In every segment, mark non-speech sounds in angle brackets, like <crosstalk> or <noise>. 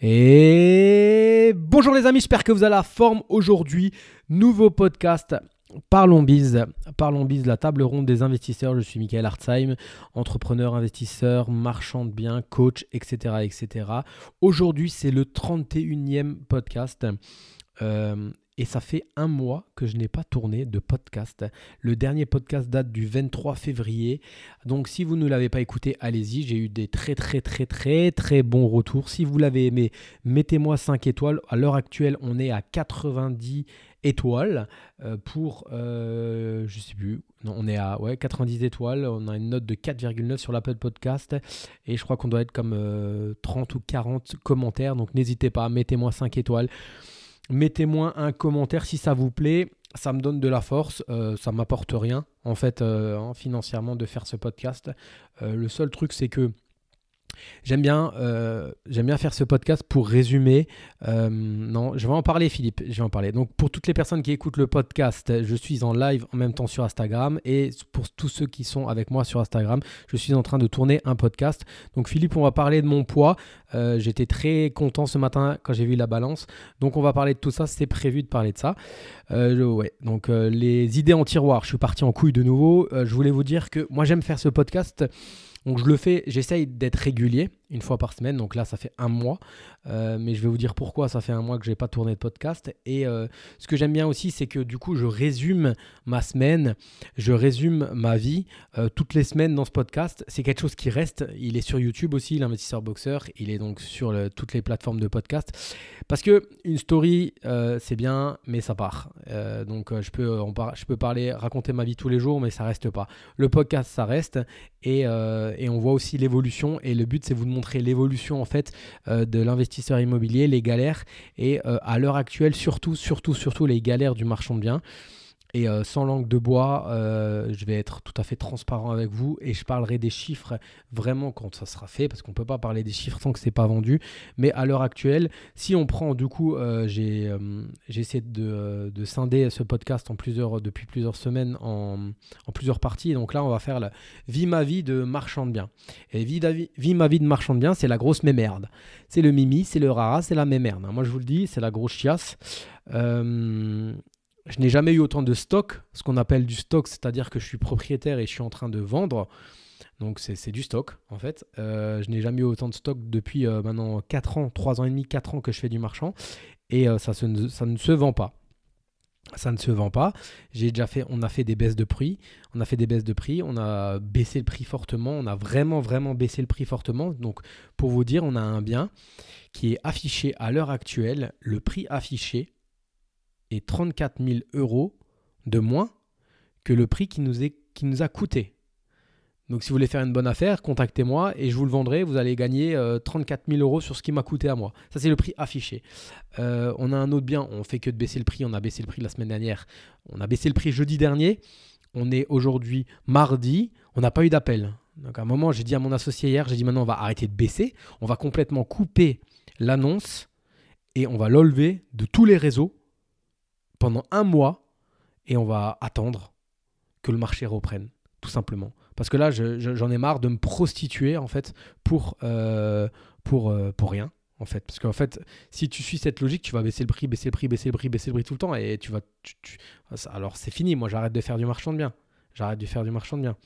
Et bonjour les amis, j'espère que vous à la forme aujourd'hui. Nouveau podcast. Parlons bise, parlons bise, la table ronde des investisseurs. Je suis Michael Hartzheim, entrepreneur, investisseur, marchand de biens, coach, etc. etc. Aujourd'hui, c'est le 31e podcast. Euh, et ça fait un mois que je n'ai pas tourné de podcast. Le dernier podcast date du 23 février. Donc si vous ne l'avez pas écouté, allez-y. J'ai eu des très très très très très bons retours. Si vous l'avez aimé, mettez-moi 5 étoiles. À l'heure actuelle, on est à 90 étoiles euh, pour, euh, je sais plus, on est à ouais, 90 étoiles, on a une note de 4,9 sur l'Apple Podcast et je crois qu'on doit être comme 30 euh, ou 40 commentaires, donc n'hésitez pas, mettez-moi 5 étoiles. Mettez-moi un commentaire si ça vous plaît. Ça me donne de la force. Euh, ça m'apporte rien, en fait, euh, hein, financièrement, de faire ce podcast. Euh, le seul truc, c'est que J'aime bien, euh, j'aime bien faire ce podcast pour résumer. Euh, non, je vais en parler, Philippe. Je vais en parler. Donc, pour toutes les personnes qui écoutent le podcast, je suis en live en même temps sur Instagram. Et pour tous ceux qui sont avec moi sur Instagram, je suis en train de tourner un podcast. Donc, Philippe, on va parler de mon poids. Euh, j'étais très content ce matin quand j'ai vu la balance. Donc, on va parler de tout ça. C'est prévu de parler de ça. ouais. Donc, les idées en tiroir. Je suis parti en couille de nouveau. je voulais vous dire que moi, j'aime faire ce podcast. Donc je le fais, j'essaye d'être régulier une fois par semaine. Donc là, ça fait un mois. Euh, mais je vais vous dire pourquoi ça fait un mois que je n'ai pas tourné de podcast. Et euh, ce que j'aime bien aussi, c'est que du coup, je résume ma semaine, je résume ma vie euh, toutes les semaines dans ce podcast. C'est quelque chose qui reste. Il est sur YouTube aussi, l'investisseur boxeur. Il est donc sur toutes les plateformes de podcast. Parce que une story, c'est bien, mais ça part. donc je, peux, on je peux parler, raconter ma vie tous les jours, mais ça reste pas. Le podcast, ça reste. Et, et on voit aussi l'évolution. Et le but, c'est vous de montrer et l'évolution en fait euh, de l'investisseur immobilier, les galères et euh, à l'heure actuelle surtout, surtout, surtout les galères du marchand de biens. Et euh, sans langue de bois, euh, je vais être tout à fait transparent avec vous et je parlerai des chiffres vraiment quand ça sera fait, parce qu'on ne peut pas parler des chiffres tant que ce c'est pas vendu. Mais à l'heure actuelle, si on prend, du coup, euh, j'ai essayé de, scinder ce podcast en plusieurs, depuis plusieurs semaines en, plusieurs parties. donc là, on va faire la vie ma vie de marchand de biens. Et vie, vie, ma vie de marchand de biens, c'est la grosse merde. C'est le mimi, c'est le rara, c'est la mémerde. Moi, je vous le dis, c'est la grosse chiasse. Euh, je n'ai jamais eu autant de stock, ce qu'on appelle du stock, c'est-à-dire que je suis propriétaire et je suis en train de vendre. Donc c'est du stock en fait. Euh, je n'ai jamais eu autant de stock depuis euh, maintenant 4 ans, 3 ans et demi, 4 ans que je fais du marchand. Et euh, ça, ça ne se vend pas. Ça ne se vend pas. J'ai déjà fait, on a fait des baisses de prix, on a fait des baisses de prix, on a baissé le prix fortement, on a vraiment vraiment baissé le prix fortement. Donc pour vous dire, on a un bien qui est affiché à l'heure actuelle, le prix affiché 34 000 euros de moins que le prix qui nous, est, qui nous a coûté. Donc si vous voulez faire une bonne affaire, contactez-moi et je vous le vendrai. Vous allez gagner 34 euh, 000 euros sur ce qui m'a coûté à moi. Ça, c'est le prix affiché. Euh, on a un autre bien, on fait que de baisser le prix. On a baissé le prix la semaine dernière. On a baissé le prix jeudi dernier. On est aujourd'hui mardi. On n'a pas eu d'appel. Donc à un moment, j'ai dit à mon associé hier, j'ai dit maintenant on va arrêter de baisser. On va complètement couper l'annonce et on va l'enlever de tous les réseaux pendant un mois et on va attendre que le marché reprenne, tout simplement. Parce que là, j'en ai marre de me prostituer, en fait, pour, euh, pour, euh, pour rien, en fait. Parce qu'en fait, si tu suis cette logique, tu vas baisser le prix, baisser le prix, baisser le prix, baisser le prix tout le temps. Et tu vas. Ah, alors, c'est fini. Moi, j'arrête de faire du marchand de biens. J'arrête de faire du marchand de biens.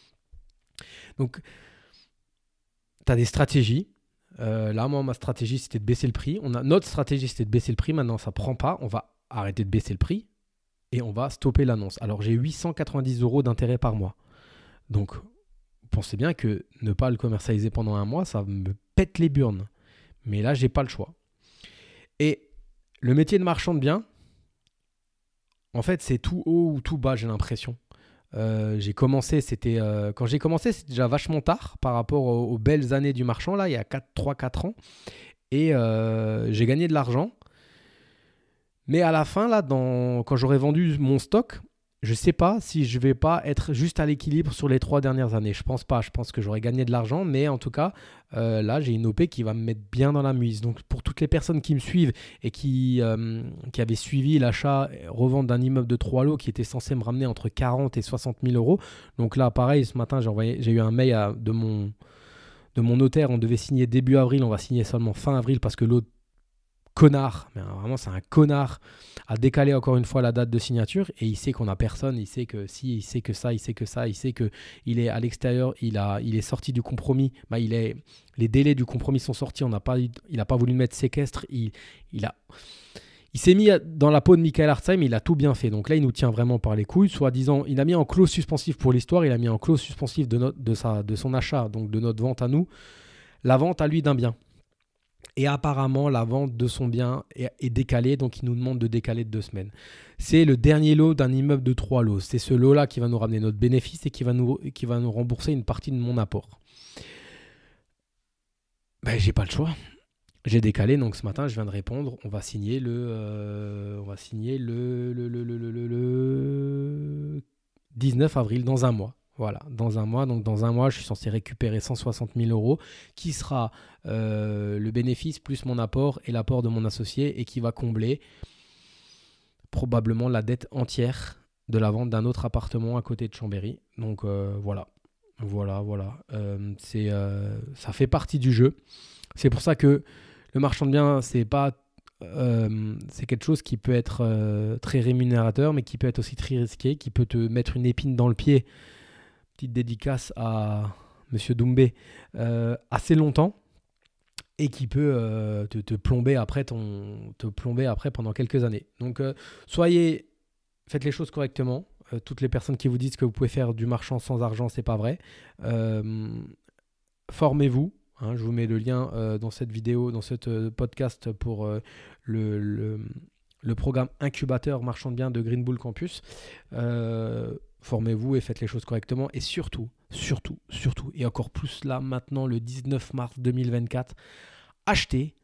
Donc, tu as des stratégies. Euh, là, moi, ma stratégie, c'était de baisser le prix. On a, notre stratégie, c'était de baisser le prix. Maintenant, ça prend pas. On va arrêter de baisser le prix et on va stopper l'annonce. Alors j'ai 890 euros d'intérêt par mois. Donc pensez bien que ne pas le commercialiser pendant un mois, ça me pète les burnes. Mais là, j'ai pas le choix. Et le métier de marchand de biens, en fait, c'est tout haut ou tout bas, j'ai l'impression. Euh, j'ai commencé, c'était euh, quand j'ai commencé, c'était déjà vachement tard par rapport aux, belles années du marchand là, il y a 3-4 ans, et euh, j'ai gagné de l'argent. Mais à la fin, là, quand j'aurai vendu mon stock, je ne sais pas si je ne vais pas être juste à l'équilibre sur les trois dernières années. Je ne pense pas. Je pense que j'aurais gagné de l'argent, mais en tout cas, euh, là, j'ai une OP qui va me mettre bien dans la mise. Donc, pour toutes les personnes qui me suivent et qui, euh, qui avaient suivi l'achat revente d'un immeuble de 3 lots qui était censé me ramener entre 40 et 60 000 euros. Donc là, pareil, ce matin, j'ai j'ai eu un mail de mon de mon notaire. On devait signer début avril. On va signer seulement fin avril parce que l'autre connard, mais hein, vraiment c'est un connard, a décalé encore une fois la date de signature et il sait qu'on a personne, il sait que si, il sait que ça, il sait que ça, il sait que il est à l'extérieur, il, il est sorti du compromis, bah, il est, les délais du compromis sont sortis, on pas, il n'a pas voulu mettre séquestre, il, il a... Il s'est mis dans la peau de Michael Hartzheim, il a tout bien fait. Donc là, il nous tient vraiment par les couilles. soi disant, il a mis en clause suspensive pour l'histoire, il a mis en clause suspensive de, notre, de, sa, de son achat, donc de notre vente à nous, la vente à lui d'un bien et apparemment la vente de son bien est, décalée, donc il nous demande de décaler de deux semaines. C'est le dernier lot d'un immeuble de trois lots. C'est ce lot-là qui va nous ramener notre bénéfice et qui va nous, qui va nous rembourser une partie de mon apport. Ben, j'ai pas le choix. J'ai décalé, donc ce matin, je viens de répondre. On va signer le. Euh, on va signer le, le, 19 avril dans un mois. Voilà, dans un mois. Donc dans un mois, je suis censé récupérer 160 000 euros, qui sera euh, le bénéfice plus mon apport et l'apport de mon associé, et qui va combler probablement la dette entière de la vente d'un autre appartement à côté de Chambéry. Donc euh, voilà, voilà, voilà. Euh, c'est, ça fait partie du jeu. C'est pour ça que le marchand de biens, c'est pas c'est quelque chose qui peut être très rémunérateur, mais qui peut être aussi très risqué, qui peut te mettre une épine dans le pied petite dédicace à Monsieur Doumbé, euh, assez longtemps et qui peut euh, te, plomber après ton, te plomber après pendant quelques années. Donc euh, soyez, faites les choses correctement. toutes les personnes qui vous disent que vous pouvez faire du marchand sans argent, c'est pas vrai. Formez-vous. Hein, je vous mets le lien dans cette vidéo, dans ce podcast pour le, programme incubateur marchand de biens de Green Bull Campus formez-vous et faites les choses correctement. Et surtout, surtout, surtout, et encore plus là maintenant, le 19 mars 2024, achetez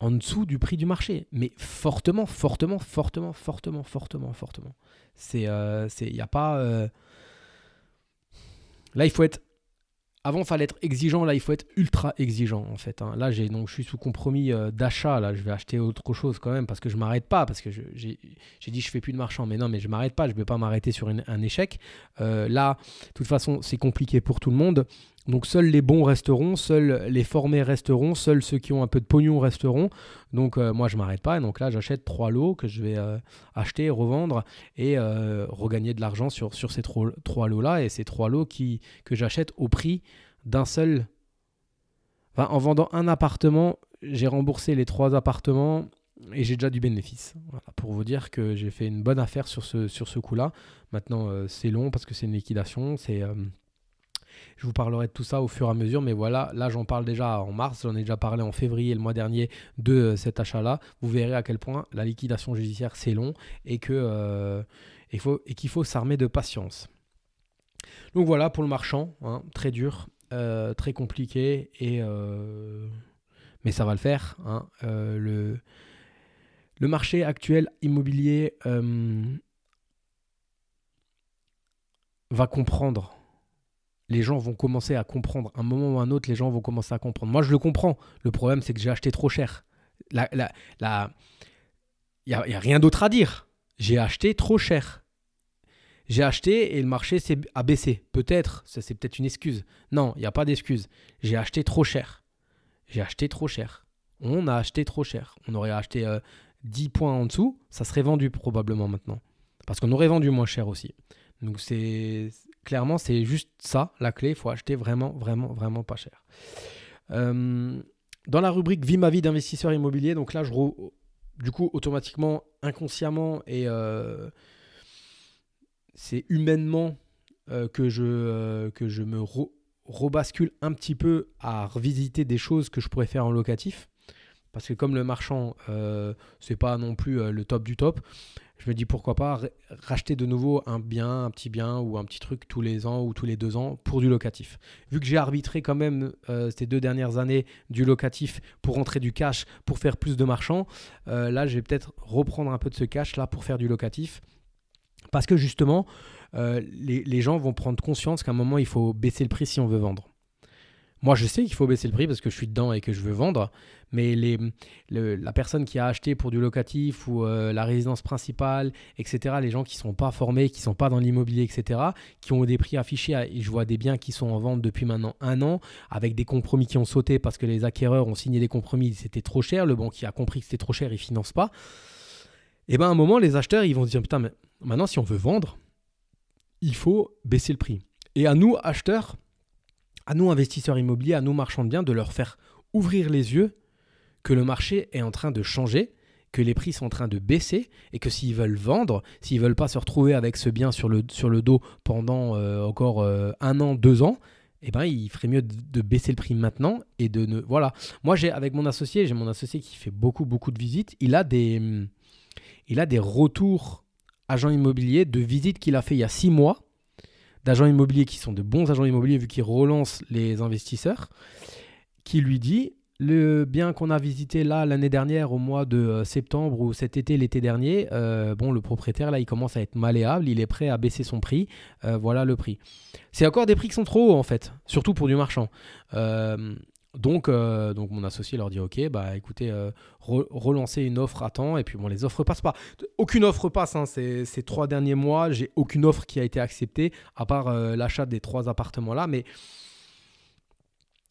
en dessous du prix du marché, mais fortement, fortement, fortement, fortement, fortement, fortement. C'est, il euh, n'y a pas. Euh, là, il faut être avant, il fallait être exigeant. Là, il faut être ultra exigeant, en fait. Hein. Là, j'ai, donc, je suis sous compromis euh, d'achat. Là, je vais acheter autre chose quand même parce que je m'arrête pas. Parce que j'ai, j'ai dit, je fais plus de marchand. Mais non, mais je m'arrête pas. Je ne vais pas m'arrêter sur un échec. Euh, là, de toute façon, c'est compliqué pour tout le monde. Donc seuls les bons resteront, seuls les formés resteront, seuls ceux qui ont un peu de pognon resteront. Donc euh, moi je m'arrête pas. Donc là j'achète trois lots que je vais euh, acheter, revendre et euh, regagner de l'argent sur, sur ces trois, lots là. Et ces trois lots qui, que j'achète au prix d'un seul. Enfin, en vendant un appartement, j'ai remboursé les trois appartements et j'ai déjà du bénéfice. Voilà, pour vous dire que j'ai fait une bonne affaire sur ce, sur ce coup là. Maintenant c'est long parce que c'est une liquidation, c'est je vous parlerai de tout ça au fur et à mesure, mais voilà, là j'en parle déjà en mars, j'en ai déjà parlé en février le mois dernier de euh, cet achat-là. Vous verrez à quel point la liquidation judiciaire c'est long et euh, qu'il faut s'armer de patience. Donc voilà pour le marchand, hein, très dur, euh, très compliqué et mais ça va le faire. Hein, le marché actuel immobilier va comprendre les gens vont commencer à comprendre. un moment ou un autre, les gens vont commencer à comprendre. Moi, je le comprends. Le problème, c'est que j'ai acheté trop cher. Il n'y a, a rien d'autre à dire. J'ai acheté trop cher. J'ai acheté et le marché s'est abaissé. Peut-être, c'est peut-être une excuse. Non, il n'y a pas d'excuse. J'ai acheté trop cher. J'ai acheté trop cher. On a acheté trop cher. On aurait acheté 10 euh, points en dessous, ça serait vendu probablement maintenant. Parce qu'on aurait vendu moins cher aussi. Donc c'est clairement, c'est juste ça, la clé. Il faut acheter vraiment, vraiment, vraiment pas cher. Euh, dans la rubrique Vie ma vie d'investisseur immobilier, donc là, je du coup, automatiquement, inconsciemment, et euh, c'est humainement euh, que, je, que je me rebascule un petit peu à revisiter des choses que je pourrais faire en locatif. Parce que comme le marchand, c'est pas non plus le top du top, je me dis pourquoi pas racheter de nouveau un bien, un petit bien ou un petit truc tous les ans ou tous les deux ans pour du locatif. Vu que j'ai arbitré quand même euh, ces deux dernières années du locatif pour rentrer du cash, pour faire plus de marchands, euh, là je vais peut-être reprendre un peu de ce cash là pour faire du locatif. Parce que justement, euh, les gens vont prendre conscience qu'à un moment il faut baisser le prix si on veut vendre. Moi, je sais qu'il faut baisser le prix parce que je suis dedans et que je veux vendre, mais les, la personne qui a acheté pour du locatif ou euh, la résidence principale, etc., les gens qui ne sont pas formés, qui ne sont pas dans l'immobilier, etc., qui ont des prix affichés, et je vois des biens qui sont en vente depuis maintenant un an, avec des compromis qui ont sauté parce que les acquéreurs ont signé des compromis, c'était trop cher, le banquier a compris que c'était trop cher, il ne finance pas. Et eh bien à un moment, les acheteurs, ils vont se dire, putain, mais maintenant, si on veut vendre, il faut baisser le prix. Et à nous, acheteurs, à nous investisseurs immobiliers, à nous marchands de biens, de leur faire ouvrir les yeux que le marché est en train de changer, que les prix sont en train de baisser et que s'ils veulent vendre, s'ils veulent pas se retrouver avec ce bien sur le, sur le dos pendant euh, encore euh, un an, deux ans, eh ben, il ferait mieux de, baisser le prix maintenant et de ne. Voilà. Moi, j'ai avec mon associé, j'ai mon associé qui fait beaucoup, beaucoup de visites. Il a des, il a des retours agents immobiliers de visites qu'il a fait il y a six mois d'agents immobiliers qui sont de bons agents immobiliers vu qu'ils relancent les investisseurs, qui lui dit le bien qu'on a visité là l'année dernière au mois de euh, septembre ou cet été l'été dernier, euh, bon le propriétaire là il commence à être malléable, il est prêt à baisser son prix, euh, voilà le prix. C'est encore des prix qui sont trop hauts en fait, surtout pour du marchand. Donc, euh, donc mon associé leur dit ok bah écoutez euh, relancez relancer une offre à temps et puis bon les offres passent pas aucune offre passe hein, ces, trois derniers mois j'ai aucune offre qui a été acceptée à part euh, l'achat des trois appartements là mais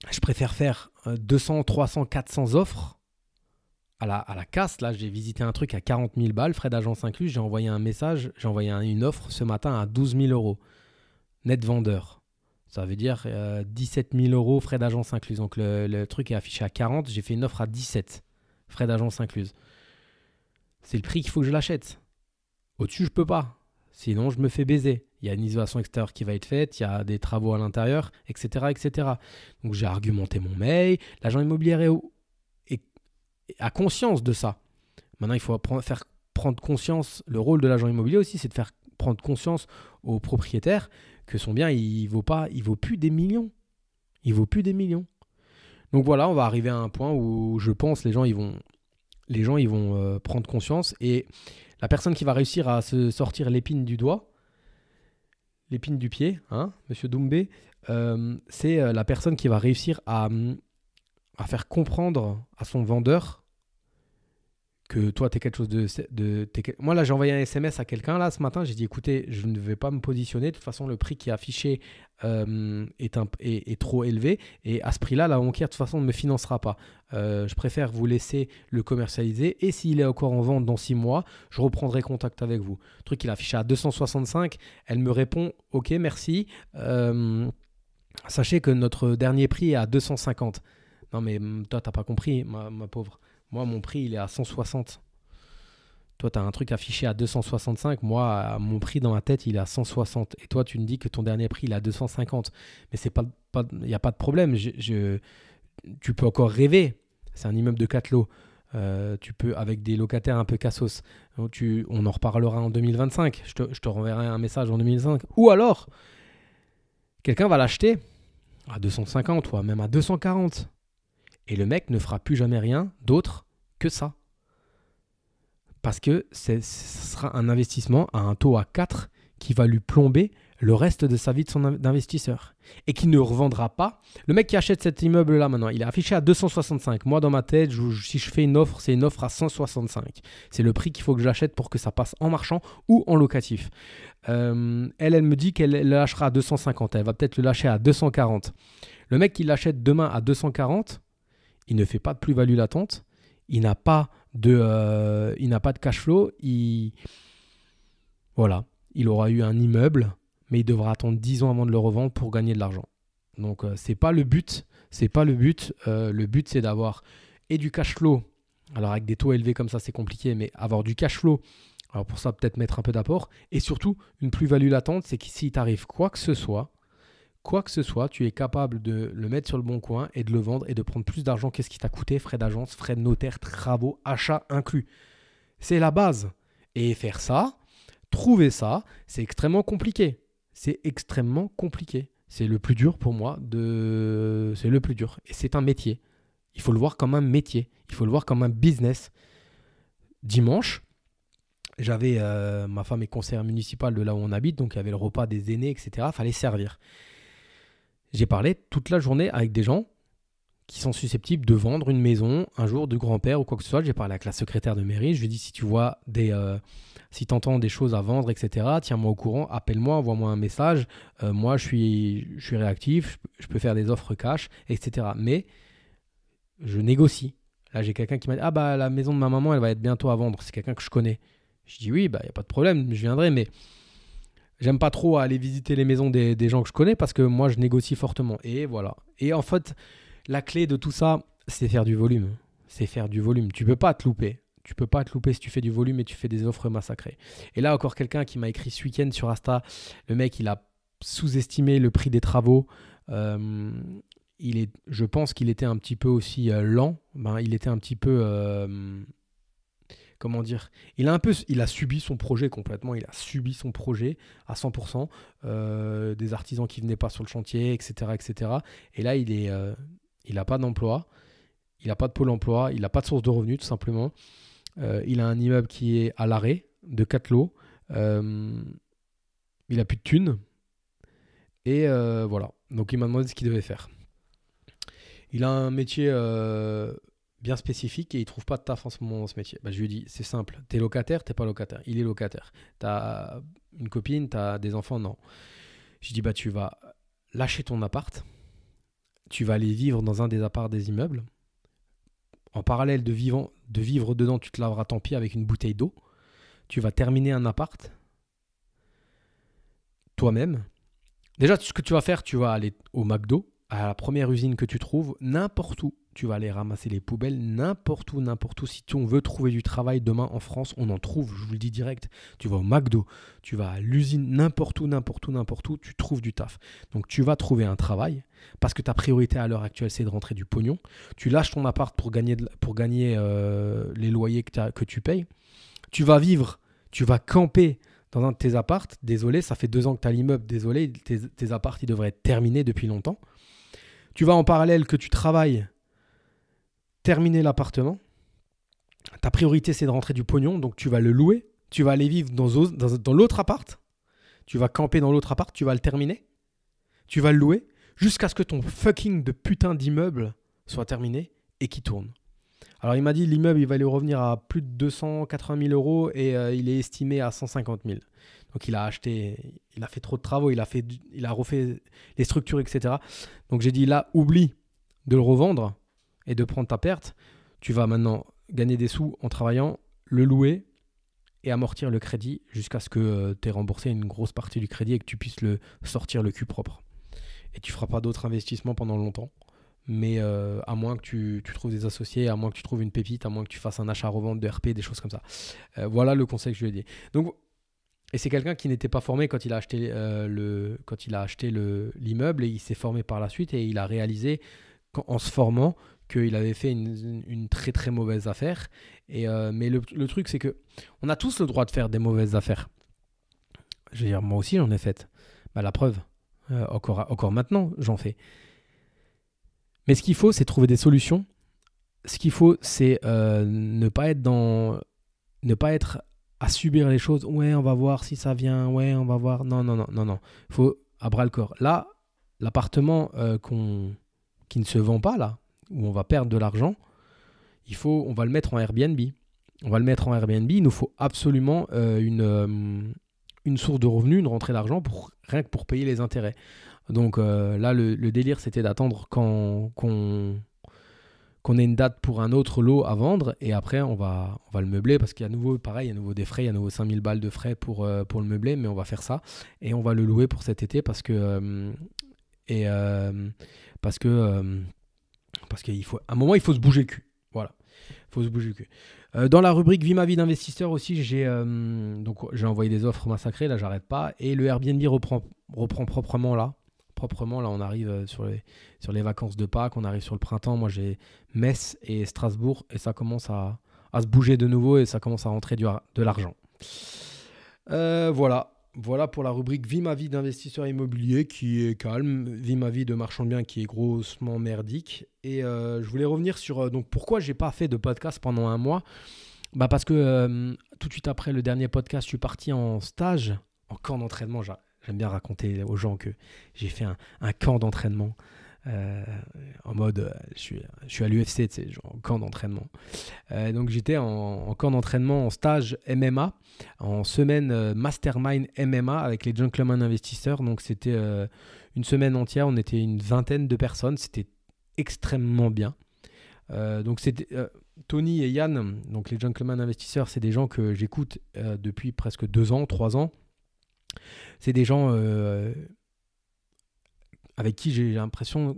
je préfère faire 200 300 400 offres à la, à la casse là j'ai visité un truc à 40 000 balles frais d'agence inclus j'ai envoyé un message j'ai envoyé une offre ce matin à 12 000 euros net vendeur ça veut dire 17 euh, 000 euros frais d'agence inclus. Donc le, truc est affiché à 40, j'ai fait une offre à 17 frais d'agence incluse. C'est le prix qu'il faut que je l'achète. Au-dessus, je peux pas. Sinon, je me fais baiser. Il y a une isolation extérieure qui va être faite, il y a des travaux à l'intérieur, etc., etc. Donc j'ai argumenté mon mail. L'agent immobilier est, à conscience de ça. Maintenant, il faut faire prendre conscience. Le rôle de l'agent immobilier aussi, c'est de faire prendre conscience aux propriétaires que son bien, il vaut pas, il vaut plus des millions. Il vaut plus des millions. Donc voilà, on va arriver à un point où je pense les gens ils vont, les gens ils vont euh, prendre conscience et la personne qui va réussir à se sortir l'épine du doigt, l'épine du pied, hein, Monsieur Doumbé, euh, c'est euh, la personne qui va réussir à, à faire comprendre à son vendeur que toi, tu es quelque chose de. de Moi, là, j'ai envoyé un SMS à quelqu'un, là, ce matin, j'ai dit écoutez, je ne vais pas me positionner. De toute façon, le prix qui est affiché euh, est, est, trop élevé. Et à ce prix-là, la banquière, de toute façon, ne me financera pas. Euh, je préfère vous laisser le commercialiser. Et s'il est encore en vente dans six mois, je reprendrai contact avec vous. Le truc, il affiché à 265. Elle me répond ok, merci. Euh, sachez que notre dernier prix est à 250. Non, mais mm, toi, t'as pas compris, ma pauvre. Moi, mon prix, il est à 160. Toi, tu as un truc affiché à 265. Moi, mon prix dans ma tête, il est à 160. Et toi, tu me dis que ton dernier prix, il est à 250. Mais il pas, n'y a pas de problème. Je, tu peux encore rêver. C'est un immeuble de 4 lots. Euh, tu peux, avec des locataires un peu cassos, euh, on en reparlera en 2025. Je te, je te renverrai un message en 2025. Ou alors, quelqu'un va l'acheter à 250 ou même à 240. Et le mec ne fera plus jamais rien d'autre que ça. Parce que ce sera un investissement à un taux à 4 qui va lui plomber le reste de sa vie de son et qui ne revendra pas. Le mec qui achète cet immeuble là maintenant, il est affiché à 265. Moi dans ma tête, si je fais une offre, c'est une offre à 165. C'est le prix qu'il faut que j'achète pour que ça passe en marchand ou en locatif. Euh, elle, elle me dit qu'elle le lâchera à 250. Elle va peut-être le lâcher à 240. Le mec qui l'achète demain à 240, il ne fait pas de plus-value latente, il n'a pas de, euh, il n'a pas de cash flow, il, voilà, il aura eu un immeuble, mais il devra attendre 10 ans avant de le revendre pour gagner de l'argent. Donc ce euh, c'est pas le but, c'est pas le but. Euh, le but c'est d'avoir et du cash flow. Alors avec des taux élevés comme ça c'est compliqué, mais avoir du cash flow. Alors pour ça peut-être mettre un peu d'apport et surtout une plus-value latente, c'est que s'il t'arrive quoi que ce soit, quoi que ce soit, tu es capable de le mettre sur le bon coin et de le vendre et de prendre plus d'argent qu'est-ce qui t'a coûté, frais d'agence, frais de notaire, travaux, achats inclus. C'est la base. Et faire ça, trouver ça, c'est extrêmement compliqué. C'est extrêmement compliqué. C'est le plus dur pour moi de c'est le plus dur et c'est un métier. Il faut le voir comme un métier, il faut le voir comme un business. Dimanche, j'avais euh, ma femme est conseillère municipale de là où on habite, donc il y avait le repas des aînés, etc. Fallait servir. J'ai parlé toute la journée avec des gens qui sont susceptibles de vendre une maison un jour de grand-père ou quoi que ce soit. J'ai parlé avec la secrétaire de mairie, je lui ai dit si tu vois des... Euh, si tu entends des choses à vendre, etc., tiens-moi au courant, appelle-moi, envoie-moi un message. Euh, moi, je suis, je suis réactif, je, peux faire des offres cash, etc. Mais je négocie. Là, j'ai quelqu'un qui m'a dit Ah, bah, la maison de ma maman, elle va être bientôt à vendre. C'est quelqu'un que je connais. Je dis Oui, bah, il n'y a pas de problème, je viendrai, mais j'aime pas trop aller visiter les maisons des, gens que je connais parce que moi, je négocie fortement. Et voilà. Et en fait, la clé de tout ça, c'est faire du volume. C'est faire du volume. Tu peux pas te louper. Tu peux pas te louper si tu fais du volume et tu fais des offres massacrées. Et là, encore quelqu'un qui m'a écrit ce week-end sur Asta. Le mec, il a sous-estimé le prix des travaux. Euh, il est, je pense qu'il était un petit peu aussi euh, lent. Ben, il était un petit peu. Euh, comment dire, il a un peu, il a subi son projet complètement, il a subi son projet à 100%, euh, des artisans qui venaient pas sur le chantier, etc., etc. Et là, il est, euh, il a pas d'emploi, il n'a pas de pôle emploi, il n'a pas de source de revenus tout simplement. Euh, il a un immeuble qui est à l'arrêt de quatre lots. il a plus de thunes. Et voilà. Donc il m'a demandé ce qu'il devait faire. Il a un métier bien spécifique et il trouve pas de taf en ce moment dans ce métier. Bah, je lui dis, c'est simple, t'es locataire, t'es pas locataire. Il est locataire. T'as une copine, t'as des enfants, non. Je dis, bah tu vas lâcher ton appart, tu vas aller vivre dans un des apparts des immeubles. En parallèle de, vivant, de vivre dedans, tu te laveras tant pis avec une bouteille d'eau. Tu vas terminer un appart toi-même. Déjà, ce que tu vas faire, tu vas aller au McDo, à la première usine que tu trouves, n'importe où, tu vas aller ramasser les poubelles, n'importe où, n'importe où. Si tu, on veut trouver du travail demain en France, on en trouve, je vous le dis direct. Tu vas au McDo, tu vas à l'usine, n'importe où, n'importe où, n'importe où, tu trouves du taf. Donc tu vas trouver un travail, parce que ta priorité à l'heure actuelle, c'est de rentrer du pognon. Tu lâches ton appart pour gagner, pour gagner euh, les loyers que, que tu payes. Tu vas vivre, tu vas camper dans un de tes appartes. Désolé, ça fait deux ans que tu as l'immeuble, désolé, tes, tes appartes, ils devraient être terminés depuis longtemps. Tu vas en parallèle que tu travailles, terminer l'appartement. Ta priorité, c'est de rentrer du pognon, donc tu vas le louer. Tu vas aller vivre dans, l'autre appart. Tu vas camper dans l'autre appart, tu vas le terminer. Tu vas le louer jusqu'à ce que ton fucking de putain d'immeuble soit terminé et qui tourne. Alors il m'a dit l'immeuble il va lui revenir à plus de 280 000 euros et euh, il est estimé à 150 000. Donc il a acheté, il a fait trop de travaux, il a, fait, il a refait les structures, etc. Donc j'ai dit là, oublie de le revendre et de prendre ta perte. Tu vas maintenant gagner des sous en travaillant, le louer et amortir le crédit jusqu'à ce que euh, tu aies remboursé une grosse partie du crédit et que tu puisses le sortir le cul propre. Et tu feras pas d'autres investissements pendant longtemps. Mais euh, à moins que tu, trouves des associés, à moins que tu trouves une pépite, à moins que tu fasses un achat-revente de RP, des choses comme ça. Euh, voilà le conseil que je lui ai dit. Donc et c'est quelqu'un qui n'était pas formé quand il a acheté euh, le quand il a acheté l'immeuble et il s'est formé par la suite et il a réalisé en se formant qu'il avait fait une, très très mauvaise affaire. Et euh, mais le, truc c'est que on a tous le droit de faire des mauvaises affaires. Je veux dire moi aussi j'en ai fait. Bah, la preuve euh, encore encore maintenant j'en fais. Mais ce qu'il faut c'est trouver des solutions. Ce qu'il faut c'est ne pas être dans ne pas être à subir les choses. Ouais, on va voir si ça vient. Ouais, on va voir. Non, non, non, non, non. Il faut à bras le corps. Là, l'appartement euh, qu'on qui ne se vend pas là, où on va perdre de l'argent, il faut, on va le mettre en Airbnb. On va le mettre en Airbnb. Il nous faut absolument euh, une, euh, une source de revenus, une rentrée d'argent pour rien que pour payer les intérêts. Donc là, le, délire, c'était d'attendre qu'on qu'on ait une date pour un autre lot à vendre et après on va, on va le meubler parce qu'il y a nouveau pareil, nouveau des frais, il y a à nouveau 5000 balles de frais pour, euh, pour le meubler, mais on va faire ça et on va le louer pour cet été parce que euh, et euh, parce que parce qu'il faut à un moment il faut se bouger le cul. Voilà. Faut se bouger le cul. dans la rubrique Vie ma vie d'investisseur aussi, j'ai donc envoyé des offres massacrées, là j'arrête pas et le Airbnb reprend reprend proprement là proprement. Là, on arrive euh, sur les, vacances de Pâques, on arrive sur le printemps. Moi, j'ai Metz et Strasbourg, et ça commence à, se bouger de nouveau, et ça commence à rentrer du, de l'argent. Euh, voilà. Voilà pour la rubrique Vie ma vie d'investisseur immobilier qui est calme, Vie ma vie de marchand de biens qui est grossement merdique. Et euh, je voulais revenir sur donc pourquoi j'ai pas fait de podcast pendant un mois. Bah parce que tout de suite après le dernier podcast, je suis parti en stage, en camp d'entraînement. J'aime bien raconter aux gens que j'ai fait un, camp d'entraînement. Euh, en mode, euh, je suis, je suis à l'UFC, tu sais, genre camp d'entraînement. Euh, donc j'étais en, camp d'entraînement, en stage MMA, en semaine mastermind MMA avec les gentlemen investisseurs. Donc c'était une semaine entière, on était une vingtaine de personnes, c'était extrêmement bien. donc c'était Tony et Yann, donc les gentlemen investisseurs, c'est des gens que j'écoute depuis presque deux ans, trois ans. C'est des gens euh, avec qui j'ai l'impression.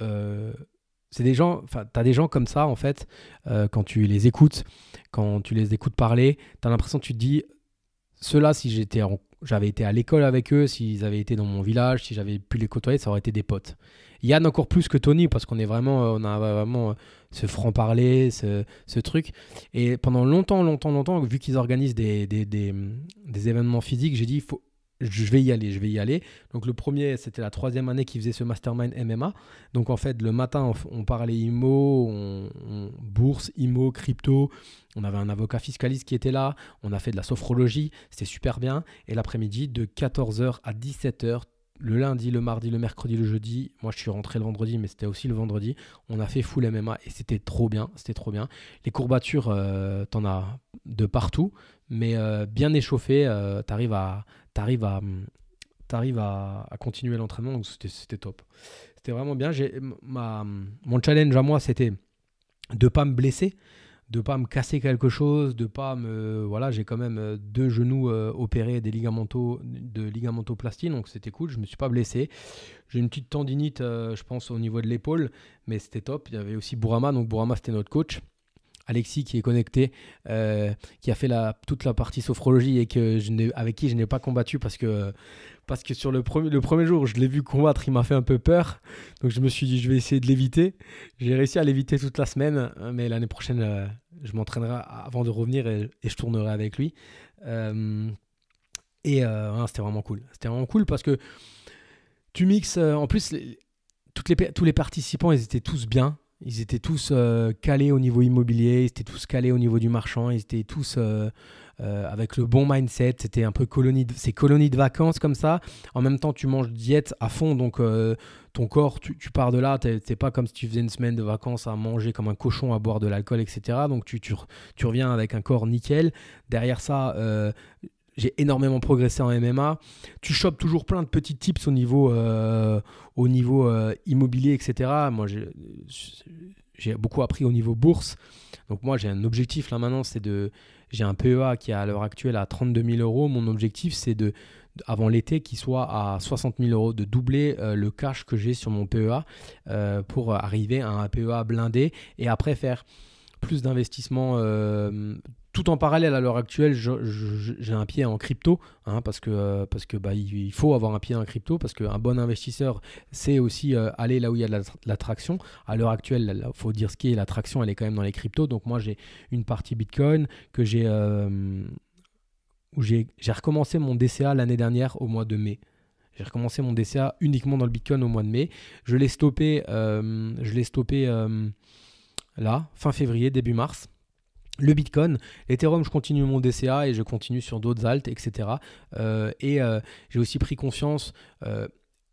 Euh, c'est des gens, enfin, t'as des gens comme ça en fait, euh, quand tu les écoutes, quand tu les écoutes parler, t'as l'impression, tu te dis, ceux-là, si j'avais été à l'école avec eux, s'ils avaient été dans mon village, si j'avais pu les côtoyer, ça aurait été des potes. Yann encore plus que Tony parce qu'on est vraiment, on a vraiment ce franc parler, ce, truc. Et pendant longtemps, longtemps, longtemps, vu qu'ils organisent des, des événements physiques, j'ai dit il faut, je vais y aller, je vais y aller. Donc le premier, c'était la troisième année qui faisait ce mastermind MMA. Donc en fait, le matin, on, parlait IMO, bourse, IMO, crypto. On avait un avocat fiscaliste qui était là. On a fait de la sophrologie. C'était super bien. Et l'après-midi, de 14h à 17h, le lundi, le mardi, le mercredi, le jeudi. Moi, je suis rentré le vendredi, mais c'était aussi le vendredi. On a fait full MMA et c'était trop bien. C'était trop bien. Les courbatures, euh, t'en as de partout, mais euh, bien échauffé, euh, t'arrives à t'arrives à, à, continuer l'entraînement. Donc c'était top. C'était vraiment bien. Ma, mon challenge à moi, c'était de pas me blesser, de pas me casser quelque chose, de pas me voilà, j'ai quand même euh, deux genoux euh, opérés des ligamentaux de ligamentoplastie donc c'était cool, je me suis pas blessé. J'ai une petite tendinite euh, je pense au niveau de l'épaule, mais c'était top, il y avait aussi Bourama donc Bourama c'était notre coach. Alexis qui est connecté, euh, qui a fait toute la partie sophrologie et que je avec qui je n'ai pas combattu parce que, parce que sur le, premier, le premier jour, je l'ai vu combattre, il m'a fait un peu peur. Donc je me suis dit, je vais essayer de l'éviter. J'ai réussi à l'éviter toute la semaine, euh, mais l'année prochaine, euh, je m'entraînerai avant de revenir et, je tournerai avec lui. et hein, c'était vraiment cool. C'était vraiment cool parce que tu mixes, en plus, toutes les, tous les participants, ils étaient tous bien. Ils étaient tous euh, calés au niveau immobilier, ils étaient tous calés au niveau du marchand, ils étaient tous euh, euh, avec le bon mindset. C'était un peu colonie ces colonies de vacances comme ça. En même temps, tu manges diète à fond, donc ton corps, tu, pars de là. C'est pas comme si tu faisais une semaine de vacances à manger comme un cochon, à boire de l'alcool, etc. Donc tu, tu, reviens avec un corps nickel. Derrière ça, j'ai énormément progressé en MMA. Tu chopes toujours plein de petits tips au niveau, euh, au niveau euh, immobilier, etc. Moi, j'ai beaucoup appris au niveau bourse. Donc moi, j'ai un objectif là maintenant, c'est de... J'ai un PEA qui est à l'heure actuelle à 32 000 euros. Mon objectif, c'est de, avant l'été, qu'il soit à 60 000 euros, de doubler euh, le cash que j'ai sur mon PEA pour arriver à un PEA blindé et après faire plus d'investissements tout en parallèle à l'heure actuelle, j'ai un pied en crypto, hein, parce que, euh, parce que bah, il, faut avoir un pied en crypto, parce qu'un bon investisseur sait aussi euh, aller là où il y a de l'attraction. À l'heure actuelle, il faut dire ce qui est, l'attraction, elle est quand même dans les cryptos. Donc moi, j'ai une partie Bitcoin que j'ai... Euh, où j'ai recommencé mon DCA l'année dernière au mois de mai. J'ai recommencé mon DCA uniquement dans le Bitcoin au mois de mai. Je l'ai stoppé, je l'ai stoppé là, fin février, début mars le Bitcoin, l'Ethereum, je continue mon DCA et je continue sur d'autres alts, etc. et euh, euh, j'ai aussi pris confiance euh,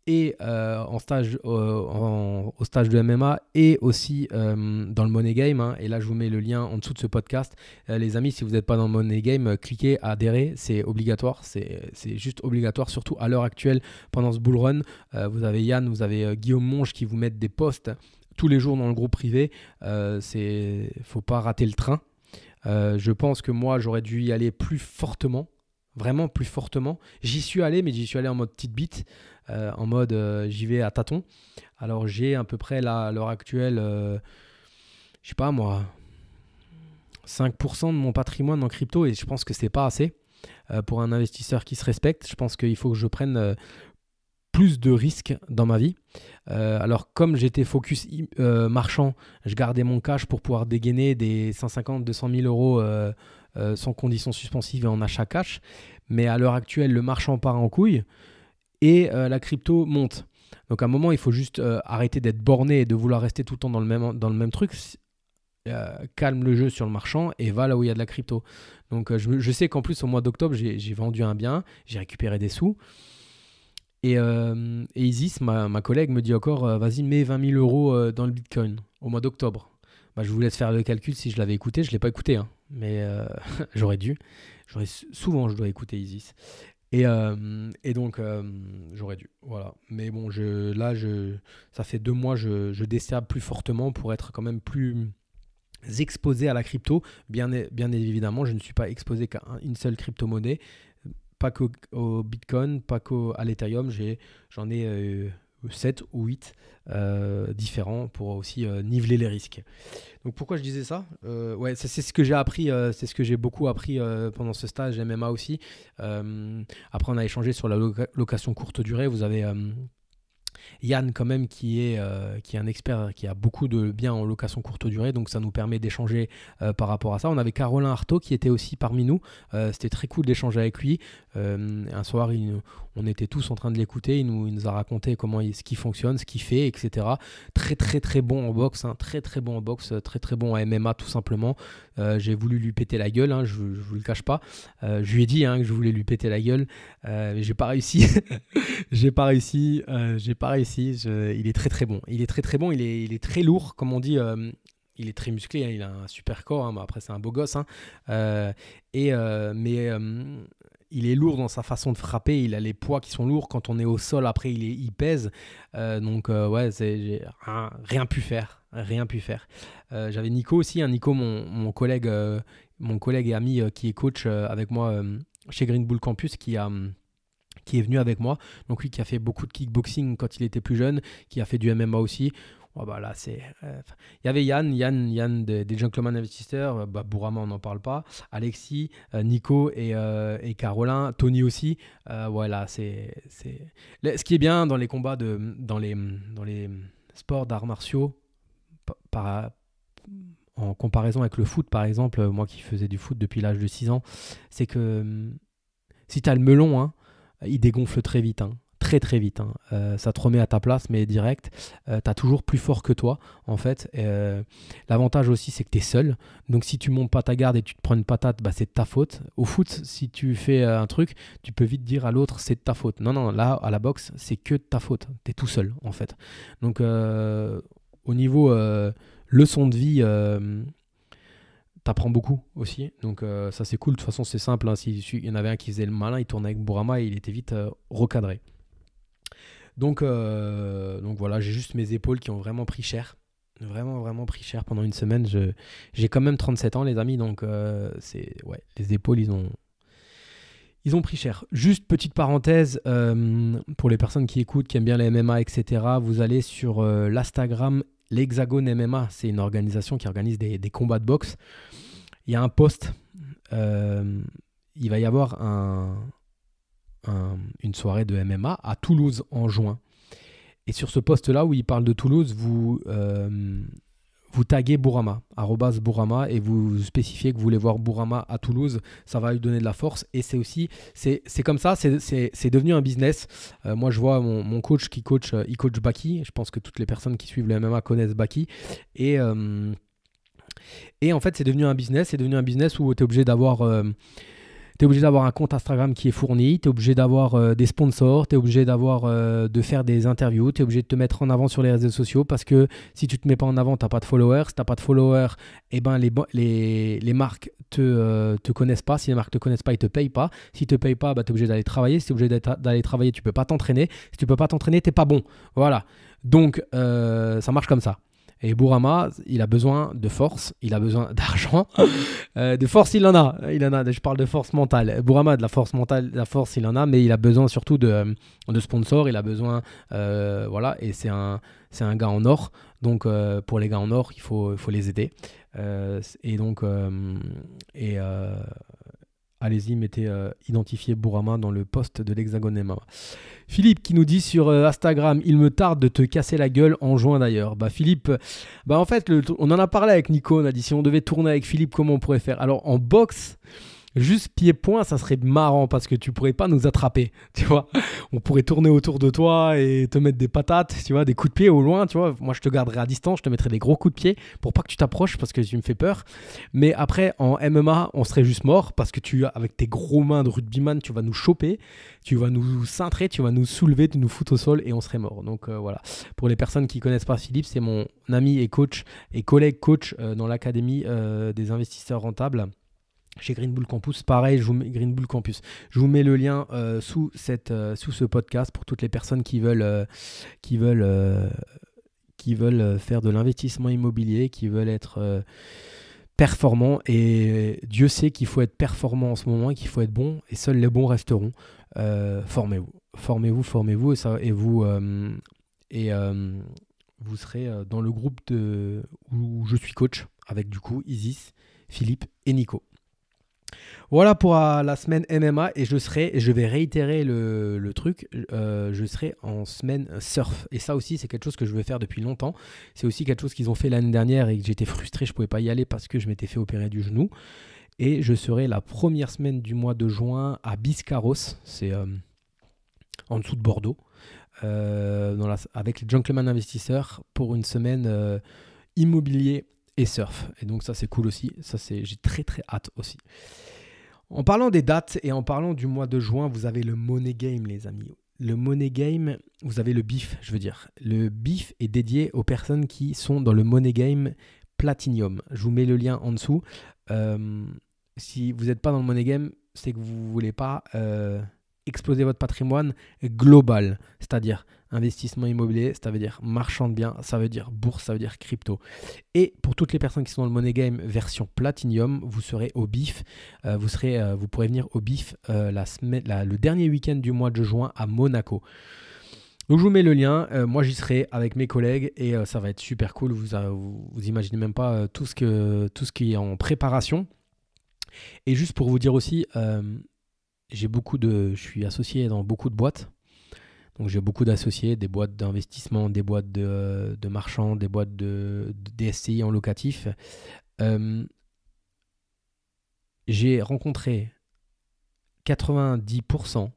et en stage, au stage de MMA et aussi dans le Money Game. Hein, et là, je vous mets le lien en dessous de ce podcast. les amis, si vous n'êtes pas dans le Money Game, cliquez à adhérer, c'est obligatoire, c'est juste obligatoire, surtout à l'heure actuelle pendant ce bull run. vous avez Yann, vous avez Guillaume Monge qui vous mettent des posts tous les jours dans le groupe privé. Il ne faut pas rater le train. Euh, je pense que moi, j'aurais dû y aller plus fortement, vraiment plus fortement. J'y suis allé, mais j'y suis allé en mode petite bite, euh, en mode euh, j'y vais à tâtons. Alors j'ai à peu près là, à l'heure actuelle, je sais pas moi, 5% de mon patrimoine en crypto et je pense que c'est pas assez. pour un investisseur qui se respecte, je pense qu'il faut que je prenne plus de risques dans ma vie. Euh, alors comme j'étais focus euh, marchand, je gardais mon cash pour pouvoir dégainer des 150, 200 000 euros euh, sans conditions suspensive et en achat cash. Mais à l'heure actuelle, le marchand part en couille et la crypto monte. Donc à un moment, il faut juste arrêter d'être borné et de vouloir rester tout le temps dans le même, dans le même truc. calme le jeu sur le marchand et va là où il y a de la crypto. Donc je, sais qu'en plus au mois d'octobre, j'ai vendu un bien, j'ai récupéré des sous. Euh, et, Isis, ma, collègue, me dit encore euh, vas-y, mets 20 000 euros euh, dans le bitcoin au mois d'octobre. Bah, je vous laisse faire le calcul si je l'avais écouté. Je ne l'ai pas écouté, hein, mais <laughs> j'aurais dû. J'aurais, souvent, je dois écouter Isis. Et, donc, j'aurais dû. Voilà. Mais bon, je, là, ça fait deux mois, je, je plus fortement pour être quand même plus exposé à la crypto. Bien, bien évidemment, je ne suis pas exposé qu'à une seule crypto-monnaie, pas qu'au Bitcoin, pas qu'à l'Ethereum, j'en ai, eu 7 ou 8 euh, différents pour aussi euh, niveler les risques. Donc pourquoi je disais ça euh, Ouais, c'est ce que j'ai appris, c'est ce que j'ai beaucoup appris pendant ce stage MMA aussi. après, on a échangé sur la location courte durée. Vous avez Yann quand même qui est, euh, qui est un expert qui a beaucoup de biens en location courte durée, donc ça nous permet d'échanger euh, par rapport à ça. On avait Carolin Artaud qui était aussi parmi nous, euh, c'était très cool d'échanger avec lui. un soir, il, on était tous en train de l'écouter. Il nous, a raconté comment il, ce qui fonctionne, ce qu'il fait, etc. Très très très bon en boxe, hein, très très bon en boxe, euh, très très bon en MMA tout simplement. Euh, j'ai voulu lui péter la gueule, hein, je, ne vous le cache pas. Euh, je lui ai dit hein, que je voulais lui péter la gueule, j'ai pas réussi. <laughs> j'ai pas réussi, j'ai pas réussi. il est très très bon. Il est très très bon. Il est, très lourd, comme on dit il est très musclé, hein. il a un super corps, après c'est un beau gosse. et, mais il est lourd dans sa façon de frapper. Il a les poids qui sont lourds. Quand on est au sol, après, il, pèse. Euh, donc, euh, ouais, j'ai rien, pu faire. Rien pu faire. Euh, j'avais Nico aussi. un hein, Nico, mon, collègue, mon collègue et ami qui est coach avec moi chez Green Bull Campus, qui a qui est venu avec moi. Donc lui qui a fait beaucoup de kickboxing quand il était plus jeune, qui a fait du MMA aussi bah, là, c'est. Euh, il y avait Yann, Yann, Yann des, des Gentlemen Investisseurs, euh, bah, Bourama, on n'en parle pas. Alexis, euh, Nico et, et, Carolin, Tony aussi. voilà, c'est. Ce qui est bien dans les combats, de, dans, les, dans les sports d'arts martiaux, par, en comparaison avec le foot, par exemple, moi qui faisais du foot depuis l'âge de 6 ans, c'est que hum, si tu as le melon, hein, il dégonfle très vite. Hein très très vite. Hein. Euh, ça te remet à ta place, mais direct. Euh, t'as tu as toujours plus fort que toi, en fait. Euh, l'avantage aussi, c'est que tu es seul. Donc si tu montes pas ta garde et tu te prends une patate, bah, c'est de ta faute. Au foot, si tu fais un truc, tu peux vite dire à l'autre, c'est de ta faute. Non, non, là, à la boxe, c'est que de ta faute. Tu es tout seul, en fait. Donc au niveau leçon de vie t'apprends beaucoup aussi. Donc ça c'est cool. De toute façon c'est simple. Hein. S'il y en avait un qui faisait le malin, il tournait avec Burama et il était vite recadré. Donc, euh, donc voilà, j'ai juste mes épaules qui ont vraiment pris cher. Vraiment, vraiment pris cher pendant une semaine. J'ai quand même 37 ans, les amis, donc euh, c'est ouais, les épaules, ils ont, ils ont pris cher. Juste petite parenthèse, euh, pour les personnes qui écoutent, qui aiment bien les MMA, etc., vous allez sur l'Instagram, l'Hexagone MMA, c'est une organisation qui organise des, combats de boxe. Il y a un post, il va y avoir un, une soirée de MMA à Toulouse en juin. Et sur ce poste là où il parle de Toulouse, vous, euh, vous taguez Bourama, arrobas Bourama, et vous spécifiez que vous voulez voir Bourama à Toulouse. Ça va lui donner de la force. Et c'est aussi, c'est comme ça, c'est devenu un business. Euh, moi, je vois mon, coach qui coach, euh, il coach Baki. Je pense que toutes les personnes qui suivent le MMA connaissent Baki. Et. et en fait, c'est devenu un business. C'est devenu un business où vous êtes obligé d'avoir tu obligé d'avoir un compte Instagram qui est fourni, tu es obligé d'avoir euh, des sponsors, tu es obligé d'avoir euh, de faire des interviews, tu es obligé de te mettre en avant sur les réseaux sociaux parce que si tu te mets pas en avant, tu pas de followers, si tu pas de followers, et eh ben les, les marques te, euh, te connaissent pas, si les marques te connaissent pas, ils te payent pas. Si te payent pas, bah, tu es obligé d'aller travailler, si tu obligé d'aller travailler, tu peux pas t'entraîner. Si tu peux pas t'entraîner, t'es pas bon. Voilà. Donc ça marche comme ça. Et Bourama, il a besoin de force, il a besoin <laughs> d'argent. Euh, de force, il en a. Il en a. Je parle de force mentale. Bourama, de la force mentale, de la force, il en a, mais il a besoin surtout de, sponsors. Il a besoin, euh, voilà. Et c'est un, c'est un gars en or. Donc euh, pour les gars en or, il faut, il faut les aider. et donc, et Allez-y, mettez euh, identifié Bourama dans le poste de l'Hexagone Philippe qui nous dit sur euh, Instagram, il me tarde de te casser la gueule en juin d'ailleurs. Bah Philippe, bah en fait, on en a parlé avec Nico, on a dit si on devait tourner avec Philippe, comment on pourrait faire Alors en boxe, Juste pied-point, ça serait marrant parce que tu pourrais pas nous attraper, <laughs> tu vois. On pourrait tourner autour de toi et te mettre des patates, tu vois, des coups de pied au loin, tu vois. Moi, je te garderai à distance, je te mettrai des gros coups de pied pour pas que tu t'approches parce que tu me fais peur. Mais après, en MMA, on serait juste mort parce que tu, avec tes gros mains de rugbyman, tu vas nous choper, tu vas nous cintrer, tu vas nous soulever, tu nous foutre au sol et on serait mort. Donc euh, voilà. Pour les personnes qui connaissent pas Philippe, c'est mon ami et coach et collègue coach euh, dans l'académie euh, des investisseurs rentables chez Green Bull Campus. Pareil, je vous mets, Green Bull Campus. Je vous mets le lien euh, sous, cette, euh, sous ce podcast pour toutes les personnes qui veulent, euh, qui veulent, qui veulent faire de l'investissement immobilier, qui veulent être performants. Et Dieu sait qu'il faut être performant en ce moment, qu'il faut être bon, et seuls les bons resteront. formez-vous, formez-vous, formez-vous, et, vous. et, vous serez dans le groupe où je suis coach avec du coup Isis, Philippe et Nico. Voilà pour euh, la semaine MMA et je serai, je vais réitérer le, truc, euh, je serai en semaine surf. Et ça aussi, c'est quelque chose que je veux faire depuis longtemps. C'est aussi quelque chose qu'ils ont fait l'année dernière et que j'étais frustré, je pouvais pas y aller parce que je m'étais fait opérer du genou. Et je serai la première semaine du mois de juin à Biscarros, c'est euh, en dessous de Bordeaux, avec les gentlemen Investisseurs pour une semaine immobilier et surf. Et donc ça c'est cool aussi, ça c'est j'ai très très hâte aussi. En parlant des dates et en parlant du mois de juin, vous avez le Money Game les amis. Le Money Game, vous avez le BIF, je veux dire. Le BIF est dédié aux personnes qui sont dans le Money Game Platinum. Je vous mets le lien en dessous. Euh, si vous n'êtes pas dans le Money Game, c'est que vous ne voulez pas euh, exploser votre patrimoine global. C'est-à-dire, Investissement immobilier, ça veut dire marchand de biens, ça veut dire bourse, ça veut dire crypto. Et pour toutes les personnes qui sont dans le Money Game version Platinum, vous serez au BIF. Euh, vous, serez, euh, vous pourrez venir au BIF euh, la semaine, le dernier week-end du mois de juin à Monaco. Donc je vous mets le lien, moi j'y serai avec mes collègues et ça va être super cool, vous, imaginez même pas tout, ce que, tout ce qui est en préparation. Et juste pour vous dire aussi, j'ai beaucoup de, je suis associé dans beaucoup de boîtes, donc j'ai beaucoup d'associés, des boîtes d'investissement, des boîtes de, marchands, des boîtes de, de en locatif. Euh, j'ai rencontré 90%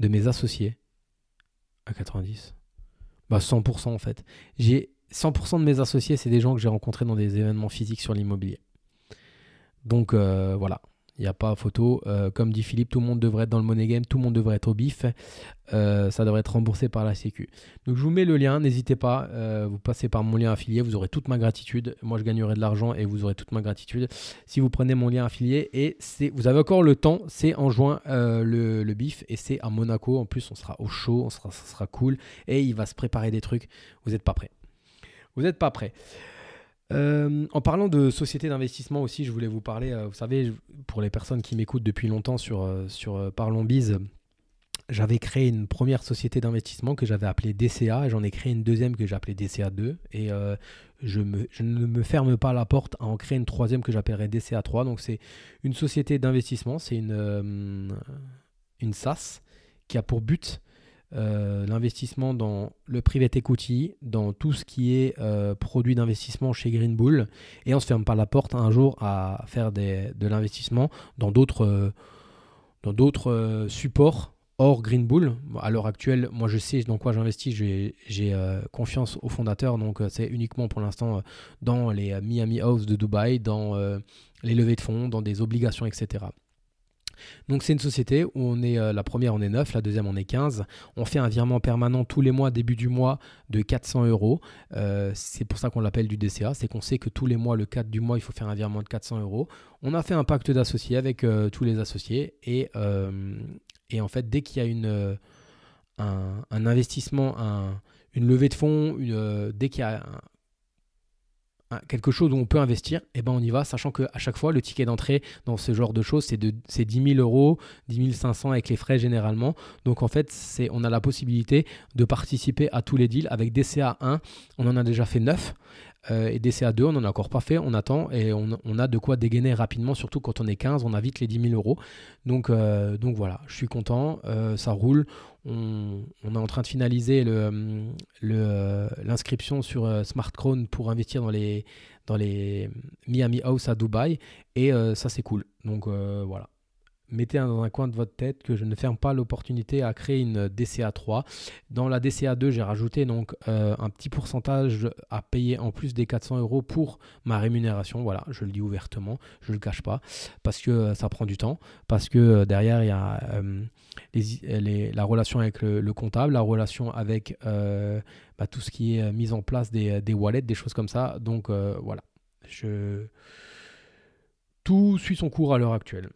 de mes associés à ah, 90, bah 100% en fait. J'ai 100% de mes associés, c'est des gens que j'ai rencontrés dans des événements physiques sur l'immobilier. Donc euh, voilà, il n'y a pas photo. Euh, comme dit Philippe, tout le monde devrait être dans le money game, tout le monde devrait être au bif. Euh, ça devrait être remboursé par la Sécu. Donc je vous mets le lien, n'hésitez pas. Euh, vous passez par mon lien affilié, vous aurez toute ma gratitude. Moi, je gagnerai de l'argent et vous aurez toute ma gratitude si vous prenez mon lien affilié. Et vous avez encore le temps. C'est en juin le, bif et c'est à Monaco. En plus, on sera au chaud, on sera, ça sera cool et il va se préparer des trucs. Vous n'êtes pas prêts. Vous n'êtes pas prêts. Euh, en parlant de société d'investissement aussi, je voulais vous parler, euh, vous savez, pour les personnes qui m'écoutent depuis longtemps sur, euh, sur Parlons Bise, j'avais créé une première société d'investissement que j'avais appelée DCA, j'en ai créé une deuxième que j'ai DCA2, et je, je, ne me ferme pas la porte à en créer une troisième que j'appellerai DCA3. Donc c'est une société d'investissement, c'est une, une SAS qui a pour but euh, l'investissement dans le private equity, dans tout ce qui est euh, produit d'investissement chez Green Bull, et on se ferme pas la porte un jour à faire des, de l'investissement dans d'autres euh, dans d'autres supports hors Green Bull. À l'heure actuelle, moi je sais dans quoi j'investis, j'ai confiance aux fondateurs, donc c'est uniquement pour l'instant dans les Miami House de Dubaï, dans les levées de fonds, dans des obligations, etc. Donc c'est une société où on est euh, la première on est 9, la deuxième on est 15. On fait un virement permanent tous les mois, début du mois, de 400 euros. Euh, c'est pour ça qu'on l'appelle du DCA, c'est qu'on sait que tous les mois, le 4 du mois, il faut faire un virement de 400 euros. On a fait un pacte d'associés avec euh, tous les associés et, en fait dès qu'il y a une, un, investissement, une levée de fonds, dès qu'il y a quelque chose où on peut investir, et eh ben on y va, sachant qu'à chaque fois, le ticket d'entrée dans ce genre de choses, c'est, de, 10 000 euros, 10 500 avec les frais généralement. Donc en fait, c'est, on a la possibilité de participer à tous les deals avec DCA1. On en a déjà fait 9. Euh, et dca 2 on n'en a encore pas fait, on attend et on, a de quoi dégainer rapidement, surtout quand on est 15, on a vite les 10 000 euros. Donc, euh, donc voilà, je suis content, euh, ça roule. On, est en train de finaliser l'inscription sur Smart pour investir dans les, dans les Miami House à Dubaï et ça c'est cool. Donc voilà mettez dans un coin de votre tête que je ne ferme pas l'opportunité à créer une DCA 3. Dans la DCA 2, j'ai rajouté donc euh, un petit pourcentage à payer en plus des 400 euros pour ma rémunération. Voilà, je le dis ouvertement, je ne le cache pas, parce que euh, ça prend du temps, parce que euh, derrière il y a la relation avec le, comptable, la relation avec bah, tout ce qui est mise en place des, des wallets, des choses comme ça. Donc voilà, je tout suit son cours à l'heure actuelle.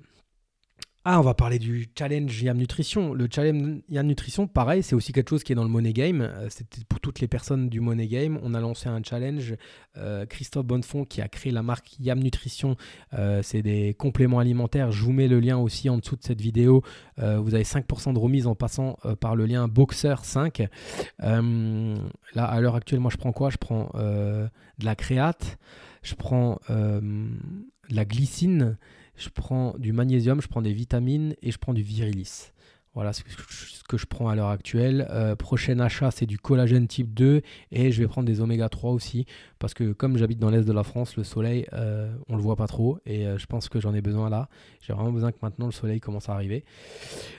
Ah, on va parler du challenge Yam Nutrition. Le challenge Yam Nutrition, pareil, c'est aussi quelque chose qui est dans le Money Game. Euh, c'était pour toutes les personnes du Money Game. On a lancé un challenge. Euh, Christophe Bonnefond, qui a créé la marque Yam Nutrition, euh, c'est des compléments alimentaires. Je vous mets le lien aussi en dessous de cette vidéo. vous avez 5% de remise en passant par le lien Boxer5. là, à l'heure actuelle, moi, je prends quoi Je prends de la créate, je prends de la glycine je prends du magnésium, je prends des vitamines et je prends du virilis. Voilà ce que je prends à l'heure actuelle. Euh, prochain achat, c'est du collagène type 2 et je vais prendre des oméga 3 aussi parce que comme j'habite dans l'est de la France, le soleil, euh, on le voit pas trop et euh, je pense que j'en ai besoin là. J'ai vraiment besoin que maintenant le soleil commence à arriver.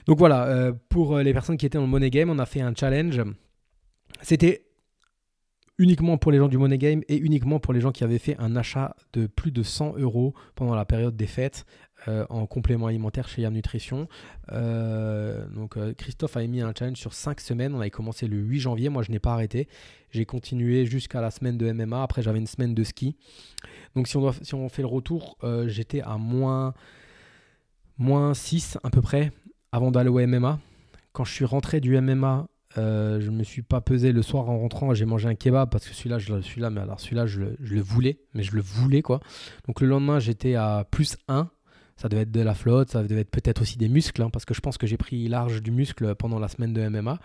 Donc voilà, pour les personnes qui étaient dans le Money Game, on a fait un challenge. C'était uniquement pour les gens du Money Game et uniquement pour les gens qui avaient fait un achat de plus de 100 euros pendant la période des fêtes euh, en complément alimentaire chez Yam Nutrition. Euh, donc euh, Christophe a émis un challenge sur 5 semaines. On avait commencé le 8 janvier. Moi, je n'ai pas arrêté. J'ai continué jusqu'à la semaine de MMA. Après, j'avais une semaine de ski. Donc si on, doit, si on fait le retour, j'étais à moins, moins 6 à peu près avant d'aller au MMA. Quand je suis rentré du MMA euh, je ne me suis pas pesé le soir en rentrant, j'ai mangé un kebab parce que celui-là, je, suis là mais alors celui-là, je, le voulais, mais je le voulais quoi. Donc le lendemain, j'étais à plus 1. Ça devait être de la flotte, ça devait être peut-être aussi des muscles, hein, parce que je pense que j'ai pris large du muscle pendant la semaine de MMA.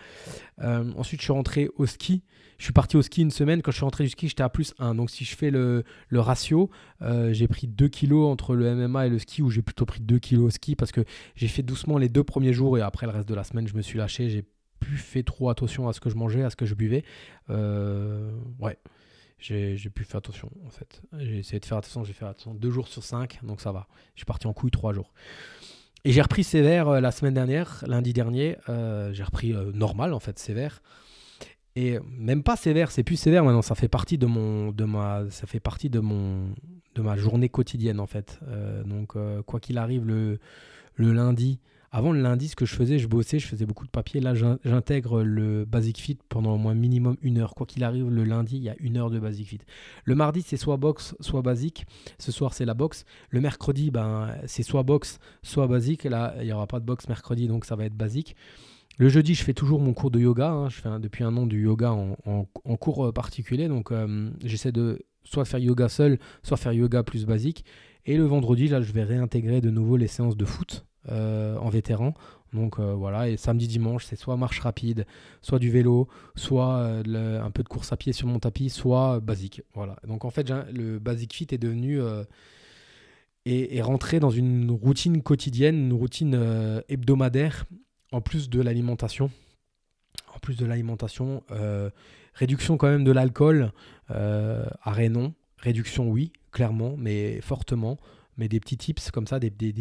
Euh, ensuite, je suis rentré au ski. Je suis parti au ski une semaine. Quand je suis rentré du ski, j'étais à plus 1. Donc, si je fais le, le ratio, euh, j'ai pris 2 kilos entre le MMA et le ski, ou j'ai plutôt pris 2 kilos au ski, parce que j'ai fait doucement les deux premiers jours, et après le reste de la semaine, je me suis lâché. J'ai plus fait trop attention à ce que je mangeais, à ce que je buvais. Euh, ouais, j'ai pu faire attention en fait. J'ai essayé de faire attention, j'ai fait attention deux jours sur cinq, donc ça va. Je suis parti en couille trois jours. Et j'ai repris sévère euh, la semaine dernière, lundi dernier. Euh, j'ai repris normal en fait, sévère. Et même pas sévère, c'est plus sévère maintenant. Ça fait partie de mon, de ma, ça fait partie de mon, de ma journée quotidienne en fait. donc quoi qu'il arrive le, le lundi, avant le lundi, ce que je faisais, je bossais, je faisais beaucoup de papier. Là, j'intègre le Basic Fit pendant au moins minimum une heure. Quoi qu'il arrive, le lundi, il y a une heure de Basic Fit. Le mardi, c'est soit boxe, soit basique. Ce soir, c'est la boxe. Le mercredi, ben, c'est soit boxe, soit basique. Là, il n'y aura pas de boxe mercredi, donc ça va être basique. Le jeudi, je fais toujours mon cours de yoga. Hein. Je fais depuis un an du yoga en, cours euh, particulier. Donc, euh, j'essaie de soit faire yoga seul, soit faire yoga plus basique. Et le vendredi, là, je vais réintégrer de nouveau les séances de foot euh, en vétéran. Donc euh, voilà, et samedi, dimanche, c'est soit marche rapide, soit du vélo, soit euh, un peu de course à pied sur mon tapis, soit basique. Voilà. Donc en fait, le Basic Fit est devenu. Est, rentré dans une routine quotidienne, une routine hebdomadaire, en plus de l'alimentation. En plus de l'alimentation, réduction quand même de l'alcool arrêt non Réduction, oui, clairement, mais fortement mais des petits tips comme ça, des, des,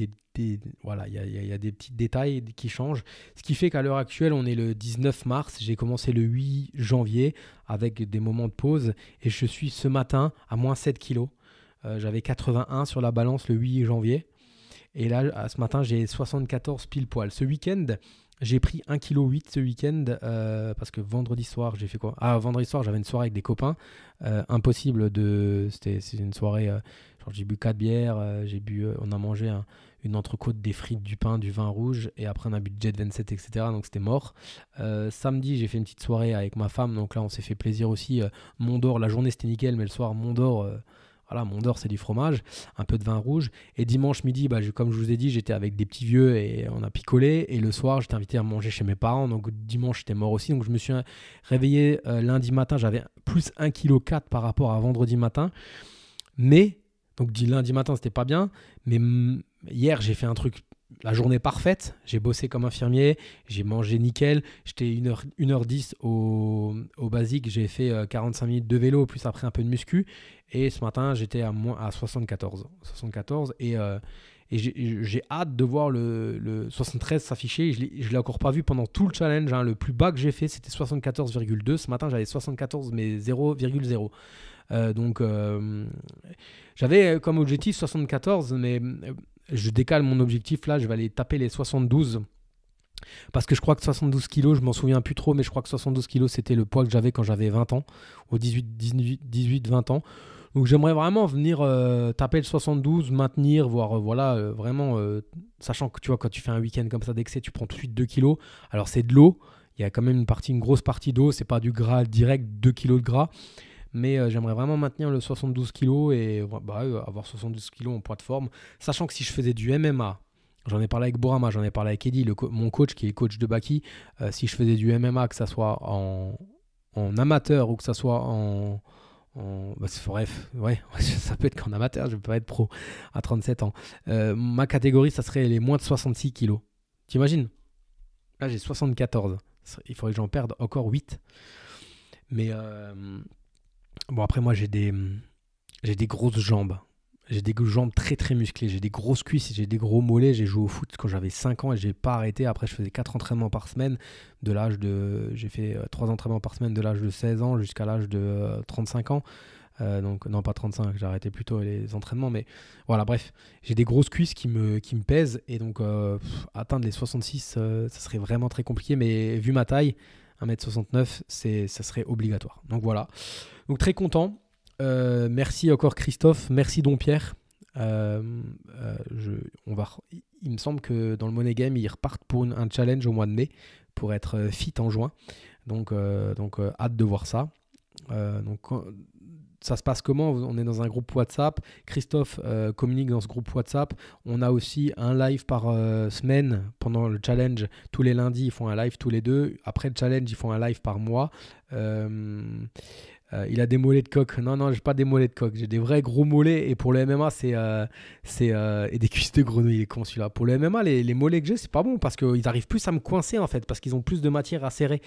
voilà, il y a, des petits détails qui changent. Ce qui fait qu'à l'heure actuelle, on est le 19 mars. J'ai commencé le 8 janvier avec des moments de pause et je suis ce matin à moins 7 kilos. Euh, j'avais 81 sur la balance le 8 janvier. Et là, ce matin, j'ai 74 pile poil. Ce week-end, j'ai pris 1,8 kg ce week-end euh, parce que vendredi soir, j'ai fait quoi Ah, vendredi soir, j'avais une soirée avec des copains. Euh, impossible de. C'était une soirée. j'ai bu 4 bières, j'ai bu, on a mangé un, une entrecôte, des frites, du pain, du vin rouge et après un budget de 27, etc. Donc c'était mort. Euh, samedi, j'ai fait une petite soirée avec ma femme, donc là on s'est fait plaisir aussi. Euh, Mondor, la journée c'était nickel, mais le soir, Mondor, euh, Voilà, c'est du fromage, un peu de vin rouge. Et dimanche midi, bah, comme je vous ai dit, j'étais avec des petits vieux et on a picolé. Et le soir, j'étais invité à manger chez mes parents. Donc dimanche, j'étais mort aussi. Donc je me suis réveillé lundi matin. J'avais plus 1,4 kg par rapport à vendredi matin. Mais, donc dit lundi matin, c'était pas bien. Mais hier, j'ai fait un truc, la journée parfaite. J'ai bossé comme infirmier, j'ai mangé nickel. J'étais 1 h 10 au, au basique, j'ai fait 45 euh, minutes de vélo, plus après un peu de muscu. Et ce matin, j'étais à, à 74. 74 et. Euh, j'ai, hâte de voir le, 73 s'afficher. Je ne l'ai, encore pas vu pendant tout le challenge. Hein. Le plus bas que j'ai fait, c'était 74,2. Ce matin, j'avais 74, mais 0,0. Euh, donc, j'avais comme objectif 74, mais je décale mon objectif là, je vais aller taper les 72. Parce que je crois que 72 kilos, je m'en souviens plus trop, mais je crois que 72 kilos, c'était le poids que j'avais quand j'avais 20 ans, ou 18-20 ans. Donc j'aimerais vraiment venir euh, taper le 72, maintenir, voire euh, voilà, euh, vraiment, sachant que tu vois, quand tu fais un week-end comme ça d'excès, tu prends tout de suite 2 kilos. Alors c'est de l'eau, il y a quand même une partie, une grosse partie d'eau, c'est pas du gras direct, 2 kilos de gras mais euh, j'aimerais vraiment maintenir le 72 kg et bah, euh, avoir 72 kg en poids de forme, sachant que si je faisais du MMA, j'en ai parlé avec Borama, j'en ai parlé avec Eddy, mon coach qui est coach de Baki, euh, si je faisais du MMA, que ça soit en, amateur ou que ça soit en... Bah, bref, ouais, <laughs> ça peut être qu'en amateur, je ne peux pas être pro à 37 ans. ma catégorie, ça serait les moins de 66 kilos. T'imagines Là, j'ai 74. Il faudrait que j'en perde encore 8. Mais euh, Bon, après, moi, j'ai des, hum, j'ai des grosses jambes. J'ai des jambes très très musclées, j'ai des grosses cuisses, j'ai des gros mollets. J'ai joué au foot quand j'avais 5 ans et j'ai pas arrêté. Après, je faisais 4 entraînements par semaine. De l'âge de, j'ai fait 3 euh, entraînements par semaine de l'âge de 16 ans jusqu'à l'âge de 35 euh, ans. Euh, donc non pas 35, j'ai arrêté plutôt les entraînements, mais voilà bref, j'ai des grosses cuisses qui me, qui me pèsent et donc atteindre les 66, ça serait vraiment très compliqué, mais vu ma taille, 1m69, c'est, ça serait obligatoire. Donc voilà. Donc très content. Euh, merci encore Christophe. Merci Dompierre. Pierre. Euh, euh, on va, il me semble que dans le Money Game, ils repartent pour un challenge au mois de mai pour être fit en juin. Donc, donc hâte de voir ça. donc ça se passe comment On est dans un groupe WhatsApp. Christophe euh, communique dans ce groupe WhatsApp. On a aussi un live par euh, semaine pendant le challenge. Tous les lundis, ils font un live tous les deux. Après le challenge, ils font un live par mois. Euh, euh, il a des mollets de coq. Non, non, j'ai pas des mollets de coq. J'ai des vrais gros mollets. Et pour le MMA, c'est. Euh, euh, et des cuisses de grenouille, il est con celui-là. Pour le MMA, les, les mollets que j'ai, c'est pas bon parce qu'ils arrivent plus à me coincer en fait, parce qu'ils ont plus de matière à serrer.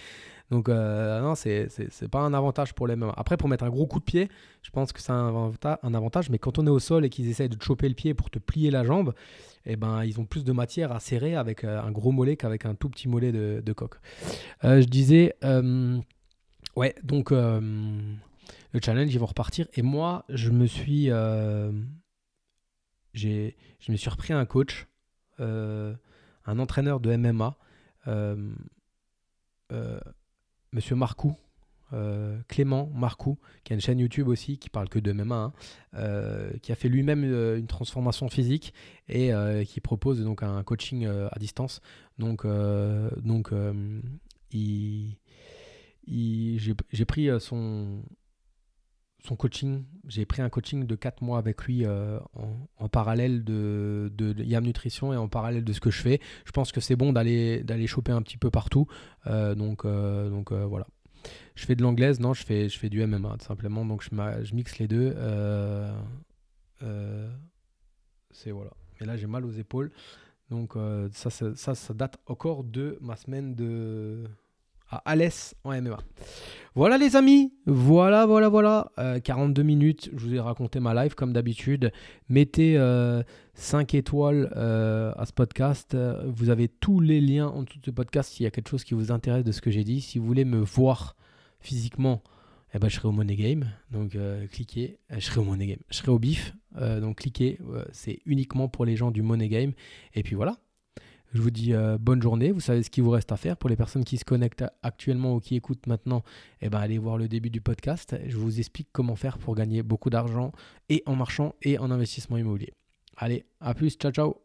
Donc, non, c'est, c'est, pas un avantage pour le MMA. Après, pour mettre un gros coup de pied, je pense que c'est un, un, avantage. Mais quand on est au sol et qu'ils essayent de te choper le pied pour te plier la jambe, eh ben, ils ont plus de matière à serrer avec un gros mollet qu'avec un tout petit mollet de, de coq. je disais. Ouais, donc euh, le challenge, ils vont repartir. Et moi, je me suis. Euh, j'ai, je me suis repris un coach, euh, un entraîneur de MMA, monsieur Marcou. Clément Marcou, qui a une chaîne YouTube aussi, qui parle que de MMA, hein, qui a fait lui-même une transformation physique et qui propose donc un coaching à distance. Donc, donc il, j'ai pris euh, son, coaching. J'ai pris un coaching de 4 mois avec lui euh, en, parallèle de, Yam Nutrition et en parallèle de ce que je fais. Je pense que c'est bon d'aller choper un petit peu partout. Euh, donc voilà. Je fais de l'anglaise, non, je fais, je fais du MMA tout simplement. Donc je, je mixe les deux. c'est voilà. Mais là j'ai mal aux épaules. Donc ça, ça date encore de ma semaine de à Alès en MMA. Voilà les amis, voilà, voilà, voilà. 42 euh, minutes, je vous ai raconté ma live comme d'habitude. Mettez 5 euh, étoiles euh, à ce podcast. Vous avez tous les liens en dessous de ce podcast s'il y a quelque chose qui vous intéresse de ce que j'ai dit. Si vous voulez me voir physiquement, eh ben, je serai au Money Game. Donc cliquez, je serai au Money Game, je serai au BIF. donc cliquez, c'est uniquement pour les gens du Money Game. Et puis voilà. Je vous dis euh, bonne journée. Vous savez ce qu'il vous reste à faire. Pour les personnes qui se connectent actuellement ou qui écoutent maintenant, eh ben, allez voir le début du podcast. Je vous explique comment faire pour gagner beaucoup d'argent et en marchant et en investissement immobilier. Allez, à plus. Ciao, ciao.